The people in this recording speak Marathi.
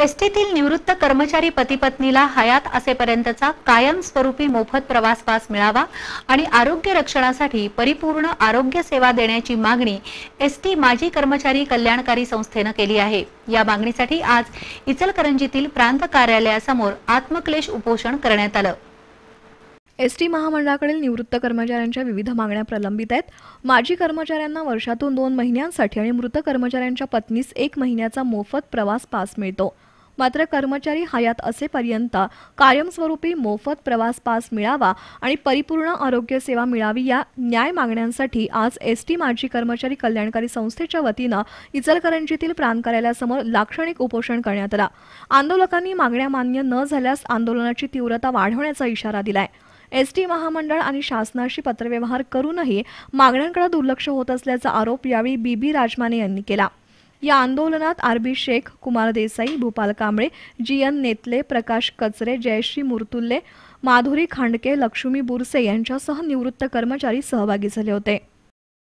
एसटीतील निवृत्त कर्मचारी पतीपत्नीला हयात असेपर्यंतचा कायमस्वरूपी मोफत प्रवास पास मिळावा आणि आरोग्य रक्षणासाठी परिपूर्ण आरोग्य सेवा देण्याची मागणी एसटी माजी कर्मचारी कल्याणकारी संस्थेनं केली आहे या मागणीसाठी आज इचलकरंजीतील प्रांत कार्यालयासमोर आत्मक्लेश उपोषण करण्यात आलं एसटी महामंडळाकडील निवृत्त कर्मचाऱ्यांच्या विविध मागण्या प्रलंबित आहेत माजी कर्मचाऱ्यांना वर्षातून दोन महिन्यांसाठी आणि मृत कर्मचाऱ्यांच्या पत्नीस एक महिन्याचा मोफत प्रवास पास मिळतो मात्र कर्मचारी हयात असेपर्यंत कायमस्वरूपी मोफत प्रवास पास मिळावा आणि परिपूर्ण आरोग्य सेवा मिळावी या न्याय मागण्यांसाठी आज एस टी माजी कर्मचारी कल्याणकारी संस्थेच्या वतीनं इचलकरंजीतील प्रांत कार्यालयासमोर लाक्षणिक उपोषण करण्यात आला आंदोलकांनी मागण्या मान्य न झाल्यास आंदोलनाची तीव्रता वाढवण्याचा इशारा दिलाय एस टी महामंडळ आणि शासनाशी पत्रव्यवहार करूनही मागण्यांकडे दुर्लक्ष होत असल्याचा आरोप यावेळी बी बी राजमाने यांनी केला या आंदोलनात R B Shaikh Kumar Desai Bhupal Kamble G N Netle Prakash Kachare Jayshree मुर्तुल्ले Madhuri खांडके Lakshmi बुरसे यांच्यासह निवृत्त कर्मचारी सहभागी झाले होते